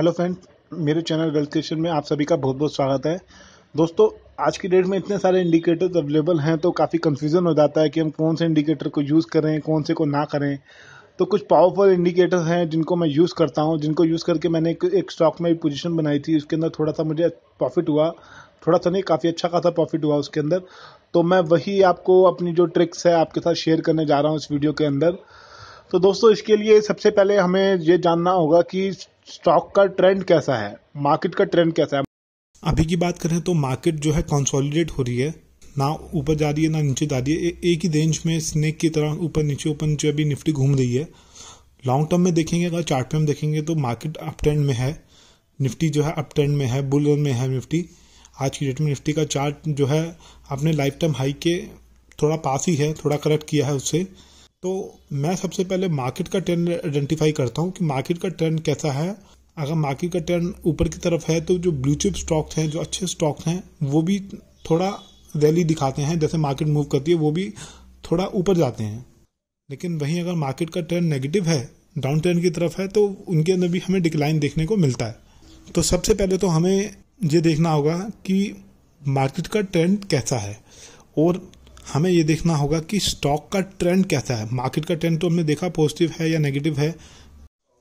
hello friends मेरे channel wealth kitchen में आप सभी का बहुत बहुत स्वागत है दोस्तों आज की डेट में इतने सारे इंडिकेटर्स अवेलेबल हैं तो काफ़ी कन्फ्यूज़न हो जाता है कि हम कौन से इंडिकेटर को यूज़ करें कौन से को ना करें तो कुछ पावरफुल इंडिकेटर्स हैं जिनको मैं यूज़ करता हूँ जिनको यूज़ करके मैंने एक, स्टॉक में पोजिशन बनाई थी उसके अंदर थोड़ा सा मुझे प्रॉफिट हुआ थोड़ा सा नहीं काफ़ी अच्छा खासा प्रॉफिट हुआ उसके अंदर तो मैं वही आपको अपनी जो ट्रिक्स है आपके साथ शेयर करने जा रहा हूँ इस वीडियो के अंदर तो दोस्तों इसके लिए सबसे पहले हमें ये जानना होगा कि स्टॉक का ट्रेंड कैसा है मार्केट का ट्रेंड कैसा है अभी की बात करें तो मार्केट जो है कंसोलिडेट हो रही है ना ऊपर जा रही है ना नीचे जा रही है एक ही रेंज में स्नेक की तरह ऊपर नीचे ऊपर नीचे अभी निफ्टी घूम रही है लॉन्ग टर्म में देखेंगे अगर चार्ट पे हम देखेंगे तो मार्केट अप ट्रेंड में है निफ्टी जो है अप ट्रेंड में है बुल रन में है निफ्टी आज की डेट में निफ्टी का चार्ट जो है अपने लाइफ टाइम हाई के थोड़ा पास ही है थोड़ा करेक्ट किया है उससे तो मैं सबसे पहले मार्केट का ट्रेंड आइडेंटिफाई करता हूँ कि मार्केट का ट्रेंड कैसा है अगर मार्केट का ट्रेंड ऊपर की तरफ है तो जो ब्लू चिप स्टॉक्स हैं जो अच्छे स्टॉक्स हैं वो भी थोड़ा रैली दिखाते हैं जैसे मार्केट मूव करती है वो भी थोड़ा ऊपर जाते हैं लेकिन वहीं अगर मार्केट का ट्रेंड नेगेटिव है डाउन ट्रेंड की तरफ है तो उनके अंदर भी हमें डिक्लाइन देखने को मिलता है तो सबसे पहले तो हमें ये देखना होगा कि मार्केट का ट्रेंड कैसा है और हमें ये देखना होगा कि स्टॉक का ट्रेंड कैसा है मार्केट का ट्रेंड तो हमने देखा पॉजिटिव है या नेगेटिव है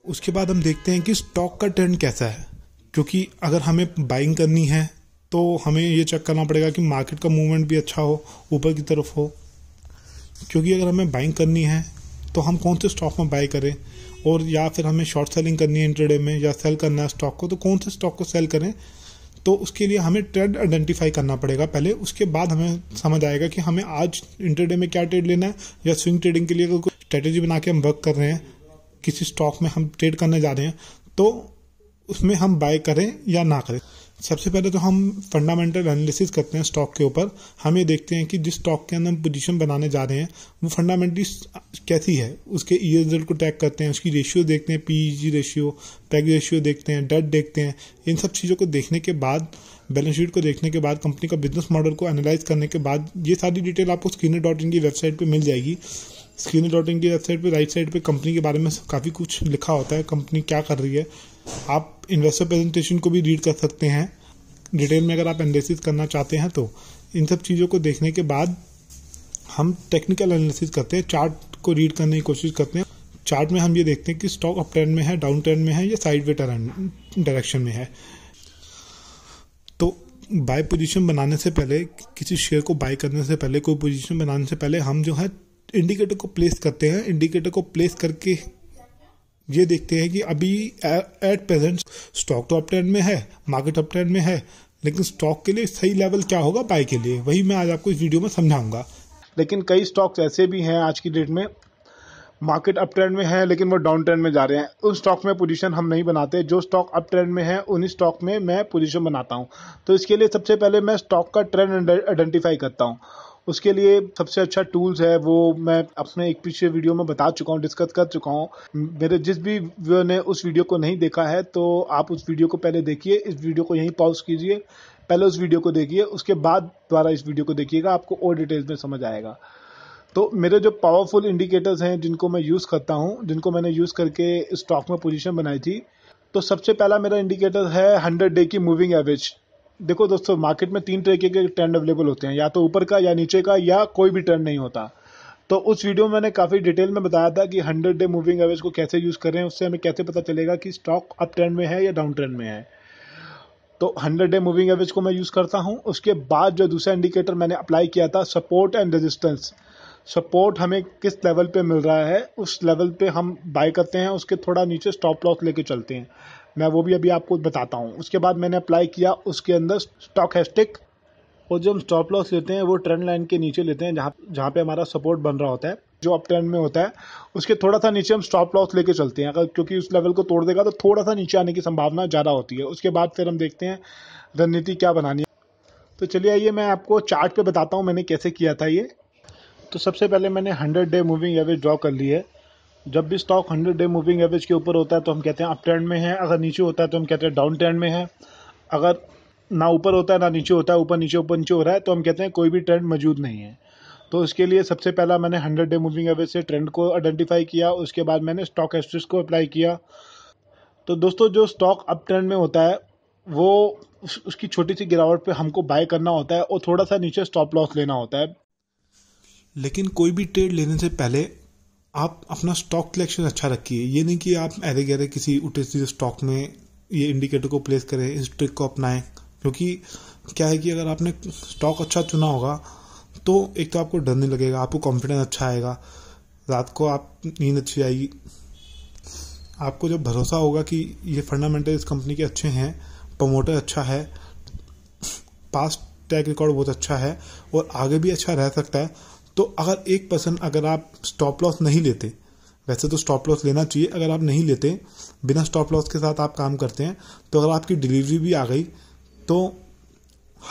उसके बाद हम देखते हैं कि स्टॉक का ट्रेंड कैसा है क्योंकि अगर हमें बाइंग करनी है तो हमें ये चेक करना पड़ेगा कि मार्केट का मूवमेंट भी अच्छा हो ऊपर की तरफ हो क्योंकि अगर हमें बाइंग करनी है तो हम कौन से स्टॉक में बाई करें और या फिर हमें शॉर्ट सेलिंग करनी है इंटरडे में या सेल करना है स्टॉक को तो कौन से स्टॉक को सेल करें तो उसके लिए हमें ट्रेड आइडेंटिफाई करना पड़ेगा पहले उसके बाद हमें समझ आएगा कि हमें आज इंटरडे में क्या ट्रेड लेना है या स्विंग ट्रेडिंग के लिए अगर कोई स्ट्रेटेजी बना के हम वर्क कर रहे हैं किसी स्टॉक में हम ट्रेड करने जा रहे हैं तो उसमें हम बाय करें या ना करें सबसे पहले तो हम फंडामेंटल एनालिसिस करते हैं स्टॉक के ऊपर हम ये देखते हैं कि जिस स्टॉक के अंदर हम पोजीशन बनाने जा रहे हैं वो फंडामेंटली कैसी है उसके ई रिजल्ट को टैग करते हैं उसकी रेशियो देखते हैं पी रेशियो पैग रेशियो देखते हैं डेट देखते हैं इन सब चीज़ों को देखने के बाद बैलेंस शीट को देखने के बाद कंपनी का बिजनेस मॉडल को एनालाइज करने के बाद ये सारी डिटेल आपको स्क्रीनर डॉट इन की वेबसाइट पर मिल जाएगी स्क्रीनर डॉट इन की वेबसाइट पर राइट साइड पर कंपनी के बारे में काफ़ी कुछ लिखा होता है कंपनी क्या कर रही है आप इन्वेस्टर प्रेजेंटेशन को भी रीड कर सकते हैं डिटेल में अगर आप एनालिसिस करना चाहते हैं तो इन सब चीज़ों को देखने के बाद हम टेक्निकल एनालिसिस करते हैं चार्ट को रीड करने की कोशिश करते हैं चार्ट में हम ये देखते हैं कि स्टॉक अप ट्रेंड में है डाउन ट्रेंड में है या साइड वे डायरेक्शन में है तो बाय पोजीशन बनाने से पहले किसी शेयर को बाय करने से पहले कोई पोजीशन बनाने से पहले हम जो है इंडिकेटर को प्लेस करते हैं इंडिकेटर को प्लेस करके ये देखते हैं कि अभी at present stock top ten में है मार्केट टॉप टेन में है लेकिन स्टॉक के लिए सही लेवल क्या होगा बाय के लिए वही मैं आज आपको इस वीडियो में समझाऊंगा लेकिन कई स्टॉक्स ऐसे भी हैं आज की डेट में मार्केट अप ट्रेंड में है लेकिन वो डाउन ट्रेंड में जा रहे हैं उन स्टॉक में पोजीशन हम नहीं बनाते जो स्टॉक अप ट्रेंड में है उन्हीं स्टॉक में मैं पोजीशन बनाता हूँ तो इसके लिए सबसे पहले मैं स्टॉक का ट्रेंड आइडेंटिफाई करता हूँ उसके लिए सबसे अच्छा टूल्स है वो मैं अपने एक पिछले वीडियो में बता चुका हूँ डिस्कस कर चुका हूँ मेरे जिस भी व्यूअर ने उस वीडियो को नहीं देखा है तो आप उस वीडियो को पहले देखिए इस वीडियो को यहीं पॉज कीजिए पहले उस वीडियो को देखिए उसके बाद द्वारा इस वीडियो को देखिएगा आपको और डिटेल्स में समझ आएगा तो मेरे जो पावरफुल इंडिकेटर्स हैं जिनको मैं यूज़ करता हूँ जिनको मैंने यूज़ करके स्टॉक में पोजीशन बनाई थी तो सबसे पहला मेरा इंडिकेटर है हंड्रेड डे की मूविंग एवरेज देखो दोस्तों मार्केट में तीन तरीके के ट्रेंड अवेलेबल होते हैं या तो ऊपर का या नीचे का या कोई भी ट्रेंड नहीं होता तो उस वीडियो में मैंने काफ़ी डिटेल में बताया था कि 100 डे मूविंग एवरेज को कैसे यूज़ करें उससे हमें कैसे पता चलेगा कि स्टॉक अप ट्रेंड में है या डाउन ट्रेंड में है तो 100 डे मूविंग एवरेज को मैं यूज़ करता हूँ उसके बाद जो दूसरा इंडिकेटर मैंने अप्लाई किया था सपोर्ट एंड रेजिस्टेंस सपोर्ट हमें किस लेवल पे मिल रहा है उस लेवल पे हम बाय करते हैं उसके थोड़ा नीचे स्टॉप लॉस लेके चलते हैं मैं वो भी अभी आपको बताता हूँ उसके बाद मैंने अप्लाई किया उसके अंदर स्टॉक हैस्टिक और जो हम स्टॉप लॉस लेते हैं वो ट्रेंड लाइन के नीचे लेते हैं जहाँ जहाँ पे हमारा सपोर्ट बन रहा होता है जो अप ट्रेंड में होता है उसके थोड़ा सा नीचे हम स्टॉप लॉस लेके चलते हैं अगर क्योंकि उस लेवल को तोड़ देगा तो थोड़ा सा नीचे आने की संभावना ज़्यादा होती है उसके बाद फिर हम देखते हैं रणनीति क्या बनानी है तो चलिए आइए मैं आपको चार्ट पे बताता हूँ मैंने कैसे किया था ये तो सबसे पहले मैंने hundred day moving average draw कर ली है जब भी stock hundred day moving average के ऊपर होता है तो हम कहते हैं अप ट्रेंड में है अगर नीचे होता है तो हम कहते हैं डाउन ट्रेंड में है अगर ना ऊपर होता है ना नीचे होता है ऊपर नीचे ऊपर नीचे हो रहा है तो हम कहते हैं कोई भी ट्रेंड मौजूद नहीं है तो उसके लिए सबसे पहला मैंने हंड्रेड डे मूविंग एवरेज से ट्रेंड को आइडेंटिफाई किया उसके बाद मैंने स्टॉक एस्ट्रिस को अप्लाई किया तो दोस्तों जो स्टॉक अप ट्रेंड में होता है वो उसकी छोटी सी गिरावट पे हमको बाय करना होता है और थोड़ा सा नीचे स्टॉप लॉस लेना होता है लेकिन कोई भी ट्रेड लेने से पहले आप अपना स्टॉक कलेक्शन अच्छा रखिए ये नहीं कि आप अरे गहरे किसी उठे सीधे स्टॉक में ये इंडिकेटर को प्लेस करें इस ट्रिक को अपनाएं क्योंकि क्या है कि अगर आपने स्टॉक अच्छा चुना होगा तो एक तो आपको डर नहीं लगेगा आपको कॉन्फिडेंस अच्छा आएगा रात को आप नींद अच्छी आएगी आपको जब भरोसा होगा कि ये फंडामेंटल इस कंपनी के अच्छे हैं प्रमोटर अच्छा है पास्ट ट्रैक रिकॉर्ड बहुत अच्छा है और आगे भी अच्छा रह सकता है तो अगर एक परसेंट अगर आप स्टॉप लॉस नहीं लेते वैसे तो स्टॉप लॉस लेना चाहिए अगर आप नहीं लेते बिना स्टॉप लॉस के साथ आप काम करते हैं तो अगर आपकी डिलीवरी भी आ गई तो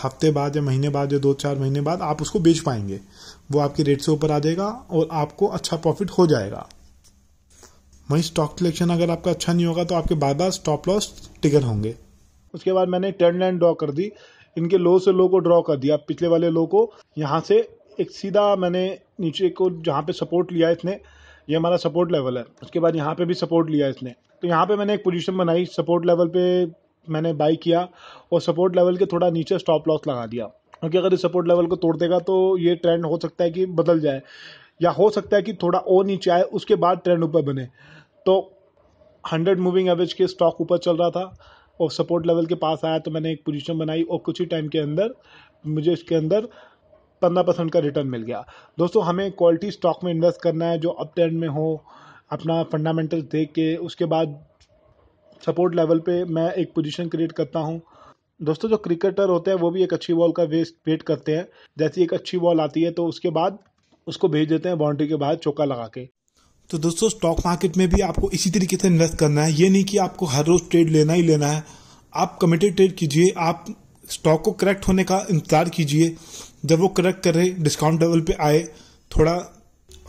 हफ्ते बाद या महीने बाद या दो चार महीने बाद आप उसको बेच पाएंगे वो आपके रेट से ऊपर आ जाएगा और आपको अच्छा प्रॉफिट हो जाएगा वहीं स्टॉक सिलेक्शन अगर आपका अच्छा नहीं होगा तो आपके बार बार स्टॉप लॉस टिकर होंगे उसके बाद मैंने टर्न लाइन ड्रॉ कर दी इनके लो से लो को ड्रॉ कर दिया पिछले वाले लो को यहाँ से एक सीधा मैंने नीचे को जहाँ पे सपोर्ट लिया इसने ये हमारा सपोर्ट लेवल है उसके बाद यहाँ पे भी सपोर्ट लिया इसने तो यहाँ पे मैंने एक पोजीशन बनाई सपोर्ट लेवल पे मैंने बाई किया और सपोर्ट लेवल के थोड़ा नीचे स्टॉप लॉस लगा दिया क्योंकि अगर इस सपोर्ट लेवल को तोड़ देगा तो ये ट्रेंड हो सकता है कि बदल जाए या हो सकता है कि थोड़ा और नीचे आए उसके बाद ट्रेंड ऊपर बने तो हंड्रेड मूविंग एवरेज के स्टॉक ऊपर चल रहा था और सपोर्ट लेवल के पास आया तो मैंने एक पोजीशन बनाई और कुछ ही टाइम के अंदर मुझे इसके अंदर पंद्रह परसेंट का रिटर्न मिल गया दोस्तों हमें क्वालिटी स्टॉक में इन्वेस्ट करना है जो अप ट्रेंड में हो अपना फंडामेंटल देख के उसके बाद सपोर्ट लेवल पे मैं एक पोजीशन क्रिएट करता हूँ दोस्तों जो क्रिकेटर होते हैं वो भी एक अच्छी बॉल का वेस्ट वेट करते हैं जैसी एक अच्छी बॉल आती है तो उसके बाद उसको भेज देते हैं बाउंड्री के बाहर चौका लगा के तो दोस्तों स्टॉक मार्केट में भी आपको इसी तरीके से इन्वेस्ट करना है ये नहीं कि आपको हर रोज ट्रेड लेना ही लेना है आप कमिटेड ट्रेड कीजिए आप स्टॉक को करेक्ट होने का इंतज़ार कीजिए जब वो करेक्ट करे डिस्काउंट लेवल पे आए थोड़ा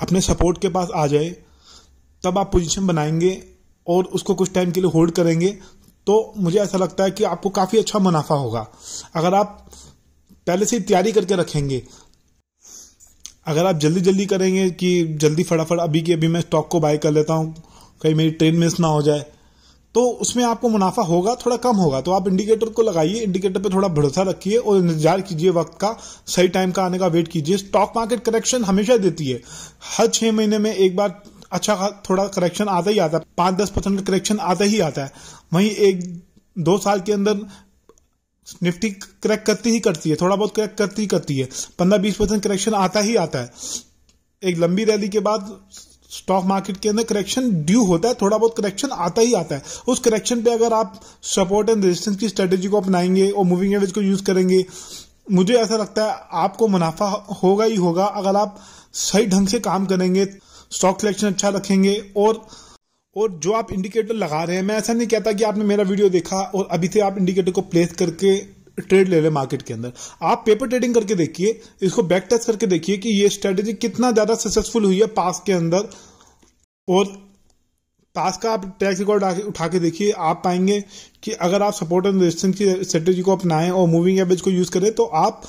अपने सपोर्ट के पास आ जाए तब आप पोजीशन बनाएंगे और उसको कुछ टाइम के लिए होल्ड करेंगे तो मुझे ऐसा लगता है कि आपको काफ़ी अच्छा मुनाफा होगा अगर आप पहले से तैयारी करके रखेंगे अगर आप जल्दी जल्दी करेंगे कि जल्दी फटाफट अभी की अभी मैं स्टॉक को बाय कर लेता हूँ कहीं मेरी ट्रेन मिस ना हो जाए तो उसमें आपको मुनाफा होगा थोड़ा कम होगा तो आप इंडिकेटर को लगाइए इंडिकेटर पे थोड़ा भरोसा रखिए और इंतजार कीजिए वक्त का सही टाइम का आने का वेट कीजिए स्टॉक मार्केट करेक्शन हमेशा देती है हर छह महीने में एक बार अच्छा थोड़ा करेक्शन आता ही आता है पांच दस परसेंट करेक्शन आता ही आता है वहीं एक दो साल के अंदर निफ्टी क्रैक करती ही करती है थोड़ा बहुत क्रैक करती ही करती है पंद्रह बीस परसेंट करेक्शन आता ही आता है एक लंबी रैली के बाद स्टॉक मार्केट के अंदर करेक्शन ड्यू होता है थोड़ा बहुत करेक्शन आता ही आता है उस करेक्शन पे अगर आप सपोर्ट एंड रेजिस्टेंस की स्ट्रेटेजी को अपनाएंगे और मूविंग एवरेज को यूज करेंगे मुझे ऐसा लगता है आपको मुनाफा होगा ही होगा अगर आप सही ढंग से काम करेंगे स्टॉक कलेक्शन अच्छा रखेंगे और और जो आप इंडिकेटर लगा रहे हैं मैं ऐसा नहीं कहता कि आपने मेरा वीडियो देखा और अभी से आप इंडिकेटर को प्लेस करके ट्रेड ले ले मार्केट के अंदर आप पेपर ट्रेडिंग करके देखिए इसको बैक टेस्ट करके देखिए कि ये स्ट्रेटेजी कितना ज्यादा सक्सेसफुल हुई है पास के अंदर और पास का आप टैक्स रिकॉर्ड उठा के देखिए आप पाएंगे कि अगर आप सपोर्ट एंड रेजिस्टेंस की स्ट्रेटेजी को अपनाएं और मूविंग एवरेज को यूज करें तो आप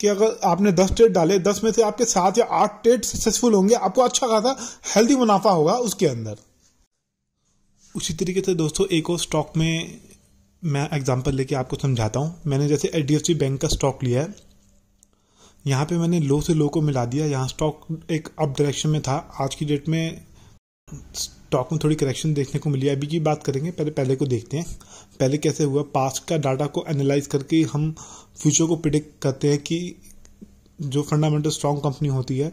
कि अगर आपने दस ट्रेड डाले दस में से आपके सात या आठ ट्रेड सक्सेसफुल होंगे आपको अच्छा खासा हेल्दी मुनाफा होगा उसके अंदर उसी तरीके से दोस्तों एक और स्टॉक में मैं एग्जांपल लेके आपको समझाता हूँ मैंने जैसे एच बैंक का स्टॉक लिया है यहाँ पे मैंने लो से लो को मिला दिया यहाँ स्टॉक एक अप डायरेक्शन में था आज की डेट में स्टॉक में थोड़ी करेक्शन देखने को मिली अभी की बात करेंगे पहले पहले को देखते हैं पहले कैसे हुआ पास्ट का डाटा को एनालाइज करके हम फ्यूचर को प्रिडिक्ट करते हैं कि जो फंडामेंटल स्ट्रॉन्ग कंपनी होती है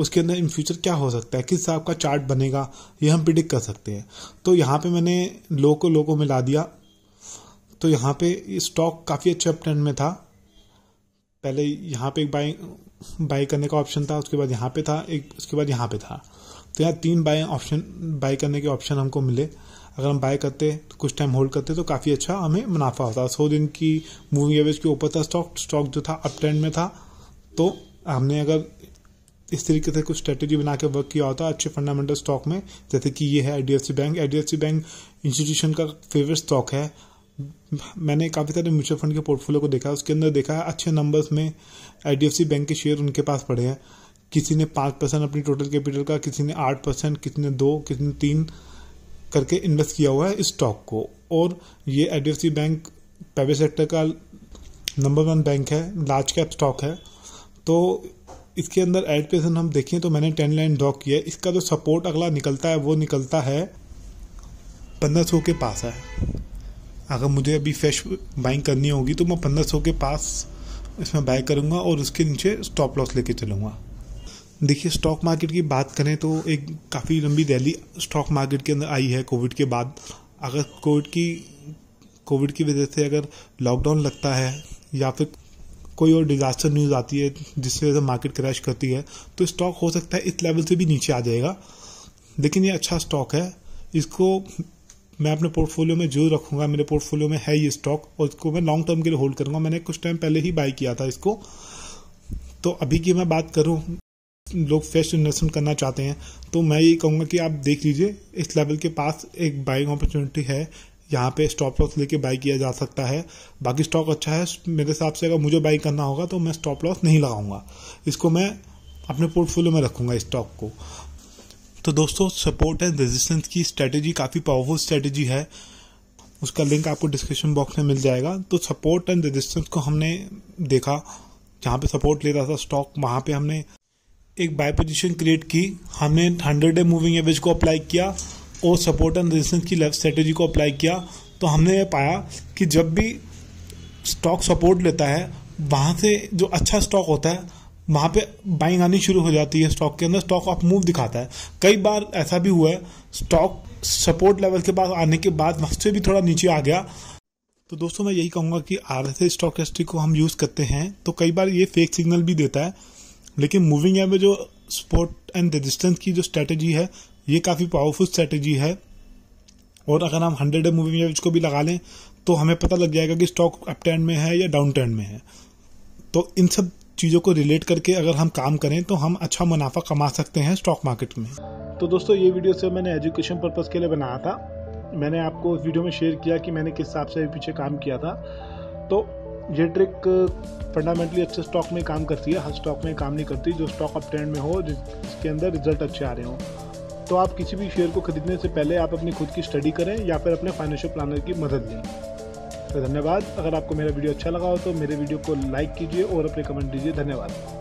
उसके अंदर इन फ्यूचर क्या हो सकता है किस हिसाब का चार्ट बनेगा ये हम प्रिडिक्ट कर सकते हैं तो यहाँ पे मैंने लो को लो को मिला दिया तो यहाँ पे स्टॉक काफ़ी अच्छे अपट्रेंड में था पहले यहाँ पे एक बाई बाई करने का ऑप्शन था उसके बाद यहाँ पे था एक उसके बाद यहाँ पे था तो यहाँ तीन बाई ऑप्शन बाई करने के ऑप्शन हमको मिले अगर हम बाय करते तो कुछ टाइम होल्ड करते तो काफ़ी अच्छा हमें मुनाफा होता सौ दिन की मूविंग एवरेज के ऊपर था स्टॉक स्टॉक जो था अप ट्रेंड में था तो हमने अगर इस तरीके से कुछ स्ट्रेटेजी बना के वर्क किया होता अच्छे फंडामेंटल स्टॉक में जैसे कि ये है I bank I bank institution का फेवरेट स्टॉक है मैंने काफ़ी सारे म्यूचुअल फंड के पोर्टफोलियो को देखा उसके अंदर देखा है अच्छे नंबर्स में आई बैंक के शेयर उनके पास पड़े हैं किसी ने पाँच परसेंट अपनी टोटल कैपिटल का किसी ने आठ परसेंट किसी ने दो किसी ने तीन करके इन्वेस्ट किया हुआ है इस स्टॉक को और ये आई बैंक प्राइवेट सेक्टर का नंबर वन बैंक है लार्ज कैप स्टॉक है तो इसके अंदर एड पेसन हम देखें तो मैंने टेन लाइन ड्रॉ किया है इसका जो सपोर्ट अगला निकलता है वो निकलता है पंद्रह सौ के पास है अगर मुझे अभी फ्रेश बाइंग करनी होगी तो मैं पंद्रह सौ के पास इसमें बाय करूँगा और उसके नीचे स्टॉप लॉस लेके चलूँगा देखिए स्टॉक मार्केट की बात करें तो एक काफ़ी लंबी रैली स्टॉक मार्केट के अंदर आई है कोविड के बाद अगर कोविड की कोविड की वजह से अगर लॉकडाउन लगता है या फिर कोई और डिज़ास्टर न्यूज़ आती है जिससे वजह मार्केट क्रैश करती है तो स्टॉक हो सकता है इस लेवल से भी नीचे आ जाएगा लेकिन ये अच्छा स्टॉक है इसको मैं अपने पोर्टफोलियो में जो रखूंगा मेरे पोर्टफोलियो में है ये स्टॉक और इसको मैं लॉन्ग टर्म के लिए होल्ड करूंगा मैंने कुछ टाइम पहले ही बाय किया था इसको तो अभी की मैं बात करूँ लोग फ्रेश इन्वेस्टमेंट करना चाहते हैं तो मैं ये कहूँगा कि आप देख लीजिए इस लेवल के पास एक बाइंग अपॉर्चुनिटी है यहाँ पे स्टॉप लॉस लेके बाई किया जा सकता है बाकी स्टॉक अच्छा है मेरे हिसाब से अगर मुझे बाई करना होगा तो मैं स्टॉप लॉस नहीं लगाऊंगा इसको मैं अपने पोर्टफोलियो में रखूंगा इस स्टॉक को तो दोस्तों सपोर्ट एंड रेजिस्टेंस की स्ट्रेटेजी काफ़ी पावरफुल स्ट्रेटेजी है उसका लिंक आपको डिस्क्रिप्शन बॉक्स में मिल जाएगा तो सपोर्ट एंड रेजिस्टेंस को हमने देखा जहाँ पे सपोर्ट ले रहा था स्टॉक वहाँ पे हमने एक बाय पोजीशन क्रिएट की हमने हंड्रेड डे मूविंग एवरेज को अप्लाई किया और सपोर्ट एंड रेजिस्टेंस की लेफ्ट स्ट्रेटेजी को अप्लाई किया तो हमने ये पाया कि जब भी स्टॉक सपोर्ट लेता है वहाँ से जो अच्छा स्टॉक होता है वहाँ पे बाइंग आनी शुरू हो जाती है स्टॉक के अंदर स्टॉक अप मूव दिखाता है कई बार ऐसा भी हुआ है स्टॉक सपोर्ट लेवल के पास आने के बाद वहां से भी थोड़ा नीचे आ गया तो दोस्तों मैं यही कहूंगा कि आर एस स्टॉक हिस्ट्री को हम यूज़ करते हैं तो कई बार ये फेक सिग्नल भी देता है लेकिन मूविंग एवरेज जो सपोर्ट एंड रेजिस्टेंस की जो स्ट्रेटेजी है ये काफ़ी पावरफुल स्ट्रेटेजी है और अगर हम हंड्रेड ए मूविंग एवरेज को भी लगा लें तो हमें पता लग जाएगा कि स्टॉक अप ट्रेंड में है या डाउन ट्रेंड में है तो इन सब चीज़ों को रिलेट करके अगर हम काम करें तो हम अच्छा मुनाफा कमा सकते हैं स्टॉक मार्केट में तो दोस्तों ये वीडियो सिर्फ मैंने एजुकेशन पर्पज़ के लिए बनाया था मैंने आपको इस वीडियो में शेयर किया कि मैंने किस हिसाब से पीछे काम किया था तो ये ट्रिक फंडामेंटली अच्छे स्टॉक में काम करती है हर स्टॉक में काम नहीं करती जो स्टॉक अप ट्रेंड में हो जिसके अंदर रिजल्ट अच्छे आ रहे हो तो आप किसी भी शेयर को खरीदने से पहले आप अपनी खुद की स्टडी करें या फिर अपने फाइनेंशियल प्लानर की मदद लें तो धन्यवाद अगर आपको मेरा वीडियो अच्छा लगा हो तो मेरे वीडियो को लाइक कीजिए और अपने कमेंट दीजिए धन्यवाद